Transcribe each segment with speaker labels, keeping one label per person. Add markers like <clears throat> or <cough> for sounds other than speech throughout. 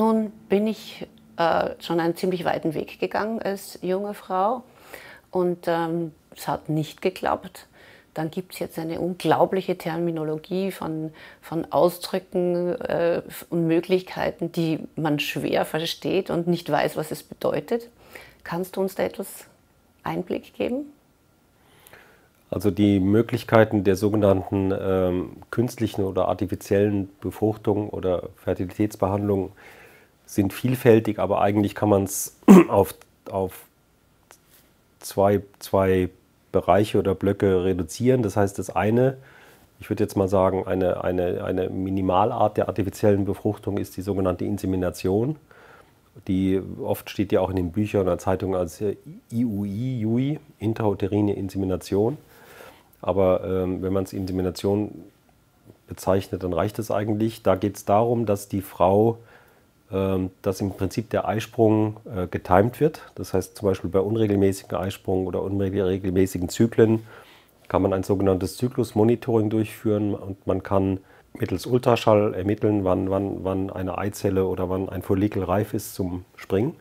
Speaker 1: Nun bin ich äh, schon einen ziemlich weiten Weg gegangen als junge Frau und ähm, es hat nicht geklappt. Dann gibt es jetzt eine unglaubliche Terminologie von, von Ausdrücken äh, und Möglichkeiten, die man schwer versteht und nicht weiß, was es bedeutet. Kannst du uns da etwas Einblick geben?
Speaker 2: Also die Möglichkeiten der sogenannten ähm, künstlichen oder artifiziellen Befruchtung oder Fertilitätsbehandlung sind vielfältig, aber eigentlich kann man es <clears throat> auf, auf zwei, zwei Bereiche oder Blöcke reduzieren. Das heißt, das eine, ich würde jetzt mal sagen, eine, eine, eine Minimalart der artifiziellen Befruchtung ist die sogenannte Insemination. Die oft steht ja auch in den Büchern oder Zeitungen als äh, IUI, IUI, intrauterine Insemination. Aber ähm, wenn man es Insemination bezeichnet, dann reicht es eigentlich. Da geht es darum, dass die Frau ähm, dass im Prinzip der Eisprung äh, getimed wird. Das heißt zum Beispiel bei unregelmäßigen Eisprungen oder unregelmäßigen Zyklen kann man ein sogenanntes Zyklusmonitoring durchführen und man kann mittels Ultraschall ermitteln, wann, wann, wann eine Eizelle oder wann ein Follikel reif ist zum Springen.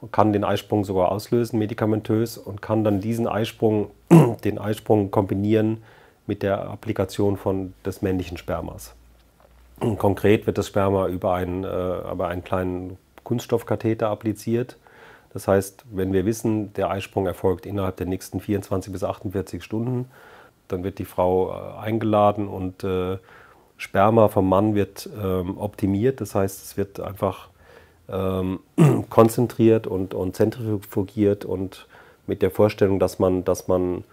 Speaker 2: Man kann den Eisprung sogar auslösen, medikamentös, und kann dann diesen Eisprung, <clears throat> den Eisprung kombinieren mit der Applikation von des männlichen Spermas. Konkret wird das Sperma über einen, aber äh, einen kleinen Kunststoffkatheter appliziert. Das heißt, wenn wir wissen, der Eisprung erfolgt innerhalb der nächsten 24 bis 48 Stunden, dann wird die Frau äh, eingeladen und äh, Sperma vom Mann wird ähm, optimiert. Das heißt, es wird einfach ähm, konzentriert und, und zentrifugiert und mit der Vorstellung, dass man, dass man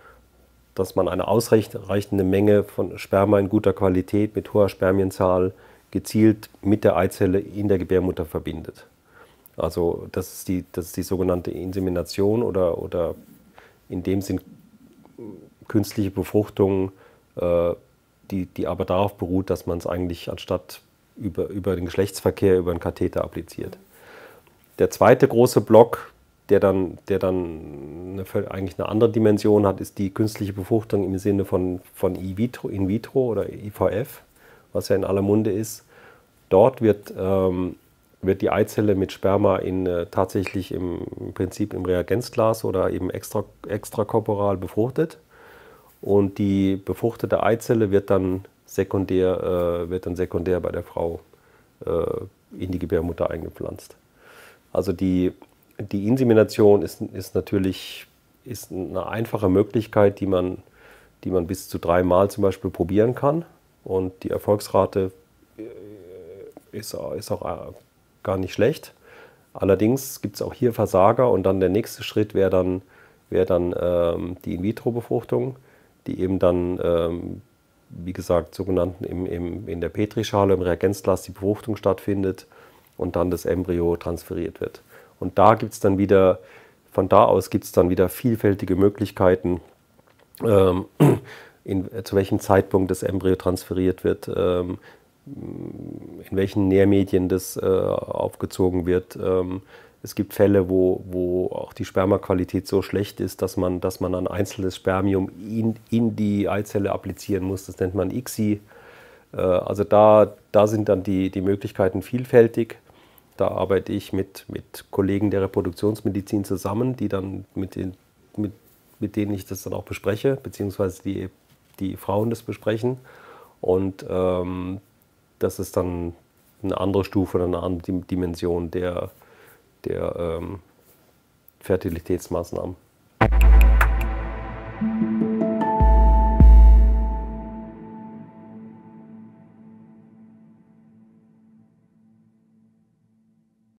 Speaker 2: dass man eine ausreichende Menge von Sperma in guter Qualität mit hoher Spermienzahl gezielt mit der Eizelle in der Gebärmutter verbindet. Also das ist die, das ist die sogenannte Insemination oder, oder in dem Sinn künstliche Befruchtung, äh, die, die aber darauf beruht, dass man es eigentlich anstatt über, über den Geschlechtsverkehr, über einen Katheter appliziert. Der zweite große Block der dann, der dann eine, eigentlich eine andere Dimension hat, ist die künstliche Befruchtung im Sinne von, von in, vitro, in vitro oder IVF, was ja in aller Munde ist. Dort wird, ähm, wird die Eizelle mit Sperma in, äh, tatsächlich im, im, Prinzip im Reagenzglas oder eben extra, extrakorporal befruchtet. Und die befruchtete Eizelle wird dann sekundär, äh, wird dann sekundär bei der Frau äh, in die Gebärmutter eingepflanzt. Also die, die Insemination ist, ist natürlich ist eine einfache Möglichkeit, die man, die man bis zu dreimal zum Beispiel probieren kann. Und die Erfolgsrate ist, äh, ist auch äh, gar nicht schlecht. Allerdings gibt es auch hier Versager und dann der nächste Schritt wäre dann, wär dann ähm, die In-vitro-Befruchtung, die eben dann, ähm, wie gesagt, sogenannten im, im, in der Petrischale, im Reagenzglas die Befruchtung stattfindet und dann das Embryo transferiert wird. Und da gibt es dann wieder, von da aus gibt es dann wieder vielfältige Möglichkeiten, ähm, <clears throat> in, äh, zu welchem Zeitpunkt das Embryo transferiert wird, ähm, in welchen Nährmedien das äh, aufgezogen wird. Ähm, es gibt Fälle, wo, wo auch die Spermaqualität so schlecht ist, dass man, dass man ein einzelnes Spermium in, in die Eizelle applizieren muss. Das nennt man ICSI. Äh, also da, da sind dann die, die Möglichkeiten vielfältig. Da arbeite ich mit, mit Kollegen der Reproduktionsmedizin zusammen, die dann mit, den, mit, mit denen ich das dann auch bespreche, beziehungsweise die, die Frauen das besprechen. Und ähm, das ist dann eine andere Stufe eine andere Dimension der, der ähm, Fertilitätsmaßnahmen.